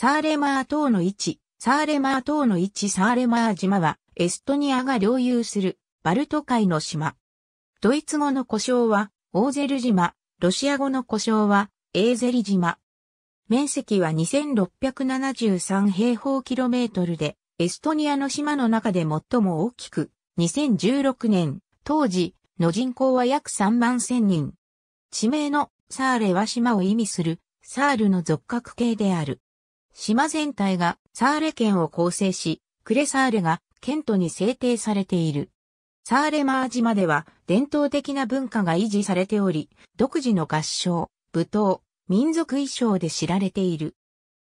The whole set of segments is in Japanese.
サーレマー島の位置、サーレマー島の位置サーレマー島は、エストニアが領有する、バルト海の島。ドイツ語の故障は、オーゼル島、ロシア語の故障は、エーゼリ島。面積は2673平方キロメートルで、エストニアの島の中で最も大きく、2016年、当時、の人口は約3万1000人。地名のサーレは島を意味する、サールの属格形である。島全体がサーレ県を構成し、クレサーレが県都に制定されている。サーレマー島では伝統的な文化が維持されており、独自の合唱、舞踏、民族衣装で知られている。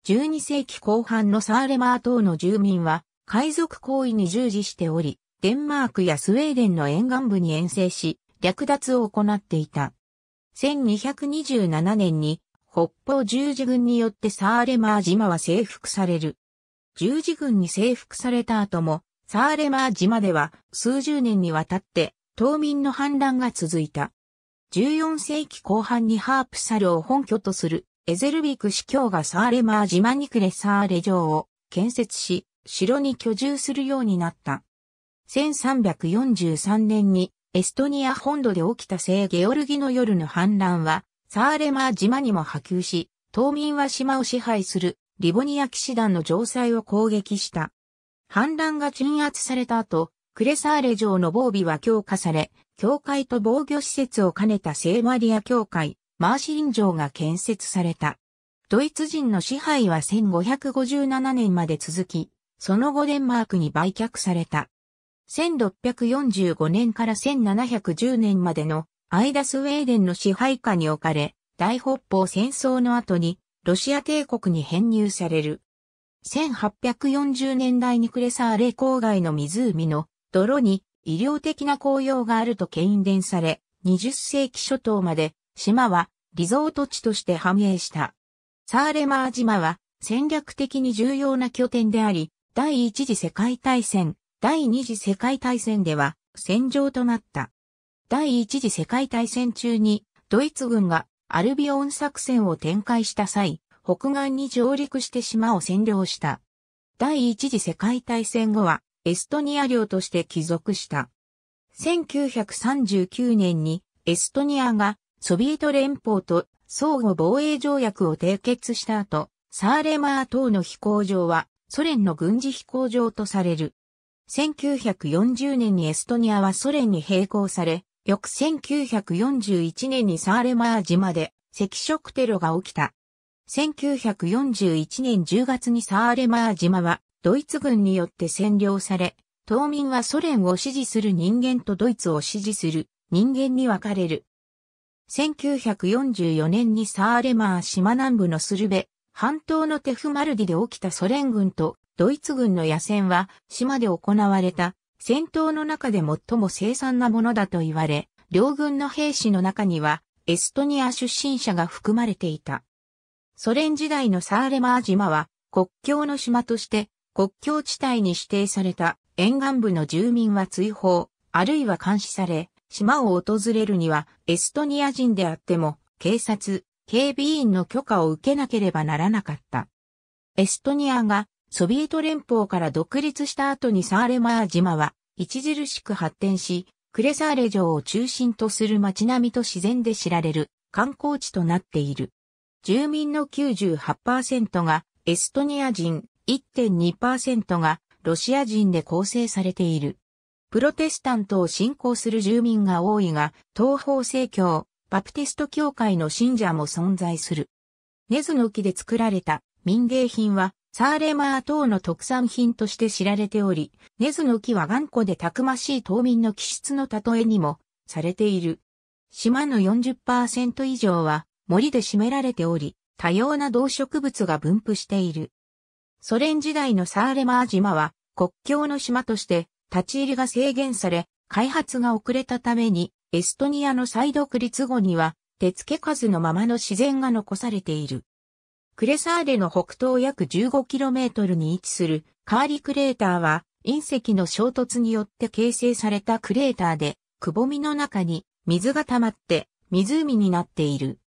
12世紀後半のサーレマー島の住民は、海賊行為に従事しており、デンマークやスウェーデンの沿岸部に遠征し、略奪を行っていた。1227年に北方十字軍によってサーレマー島は征服される。十字軍に征服された後も、サーレマー島では数十年にわたって島民の反乱が続いた。14世紀後半にハープサルを本拠とするエゼルビク司教がサーレマー島に暮れサーレ城を建設し、城に居住するようになった。1343年にエストニア本土で起きた聖ゲオルギの夜の反乱はサーレマー島にも波及し、島民は島を支配するリボニア騎士団の城塞を攻撃した。反乱が鎮圧された後、クレサーレ城の防備は強化され、教会と防御施設を兼ねた聖マリア教会、マーシリン城が建設された。ドイツ人の支配は1557年まで続き、その後デンマークに売却された。1645年から1710年までのアイダスウェーデンの支配下に置かれ、大北方戦争の後にロシア帝国に編入される。1840年代にクレサーレ郊外の湖の泥に医療的な紅葉があると牽伝され、20世紀初頭まで島はリゾート地として繁栄した。サーレマー島は戦略的に重要な拠点であり、第一次世界大戦、第二次世界大戦では戦場となった。第一次世界大戦中にドイツ軍がアルビオン作戦を展開した際、北岸に上陸して島を占領した。第一次世界大戦後はエストニア領として帰属した。1939年にエストニアがソビエト連邦と相互防衛条約を締結した後、サーレマー等の飛行場はソ連の軍事飛行場とされる。1940年にエストニアはソ連に並行され、翌1941年にサーレマー島で赤色テロが起きた。1941年10月にサーレマー島はドイツ軍によって占領され、島民はソ連を支持する人間とドイツを支持する人間に分かれる。1944年にサーレマー島南部のスルベ、半島のテフマルディで起きたソ連軍とドイツ軍の野戦は島で行われた戦闘の中で最も凄惨なものだと言われ、両軍の兵士の中には、エストニア出身者が含まれていた。ソ連時代のサーレマー島は、国境の島として、国境地帯に指定された沿岸部の住民は追放、あるいは監視され、島を訪れるにはエストニア人であっても、警察、警備員の許可を受けなければならなかった。エストニアがソビエト連邦から独立した後にサーレマー島は著しく発展し、クレサーレ城を中心とする街並みと自然で知られる観光地となっている。住民の98%がエストニア人、1.2%がロシア人で構成されている。プロテスタントを信仰する住民が多いが、東方正教、バプテスト教会の信者も存在する。ネズの木で作られた民芸品はサーレマー等の特産品として知られており、ネズの木は頑固でたくましい島民の気質の例えにもされている。島の40%以上は森で占められており、多様な動植物が分布している。ソ連時代のサーレマー島は国境の島として立ち入りが制限され、開発が遅れたためにエストニアの再独立後には手付け数のままの自然が残されている。クレサーデの北東約 15km に位置するカーリクレーターは隕石の衝突によって形成されたクレーターで、くぼみの中に水が溜まって湖になっている。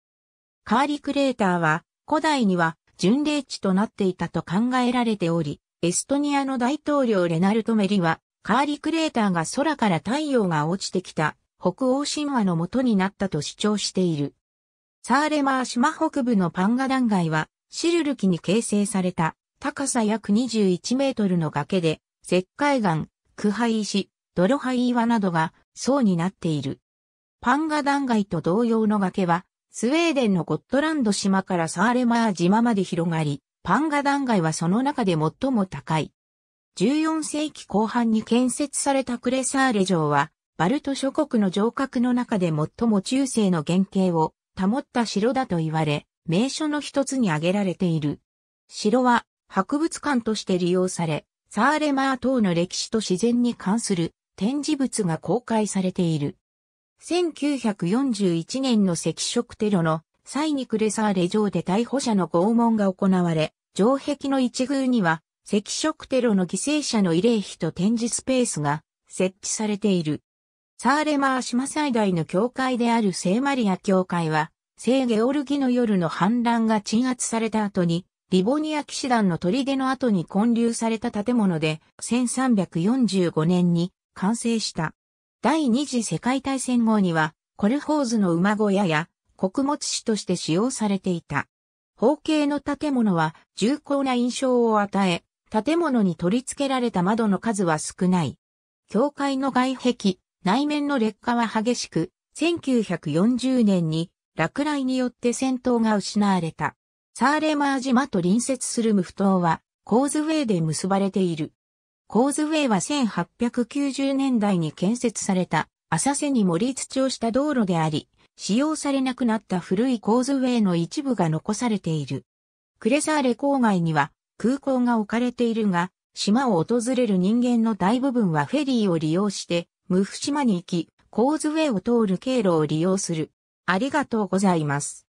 カーリクレーターは古代には巡礼地となっていたと考えられており、エストニアの大統領レナルト・メリは、カーリクレーターが空から太陽が落ちてきた北欧神話の元になったと主張している。サーレマー島北部のパンガ断崖はシルル期に形成された高さ約21メートルの崖で石灰岩、苦灰石、泥灰岩などが層になっている。パンガ断崖と同様の崖はスウェーデンのゴットランド島からサーレマー島まで広がり、パンガ断崖はその中で最も高い。14世紀後半に建設されたクレサーレ城は、バルト諸国の城郭の中で最も中世の原型を保った城だと言われ、名所の一つに挙げられている。城は博物館として利用され、サーレマー島の歴史と自然に関する展示物が公開されている。1941年の赤色テロの際にクレサーレ城で逮捕者の拷問が行われ、城壁の一宮には赤色テロの犠牲者の慰霊碑と展示スペースが設置されている。サーレマー島最大の教会である聖マリア教会は、聖ゲオルギの夜の反乱が鎮圧された後に、リボニア騎士団の砦の後に建立された建物で、1345年に完成した。第二次世界大戦後には、コルホーズの馬小屋や穀物市として使用されていた。方形の建物は重厚な印象を与え、建物に取り付けられた窓の数は少ない。教会の外壁、内面の劣化は激しく、1940年に落雷によって戦闘が失われた。サーレマー島と隣接するムフ島は、コーズウェイで結ばれている。コーズウェイは1890年代に建設された、浅瀬に盛り土をした道路であり、使用されなくなった古いコーズウェイの一部が残されている。クレサーレ郊外には空港が置かれているが、島を訪れる人間の大部分はフェリーを利用して、ムフ島に行き、コーズウェイを通る経路を利用する。ありがとうございます。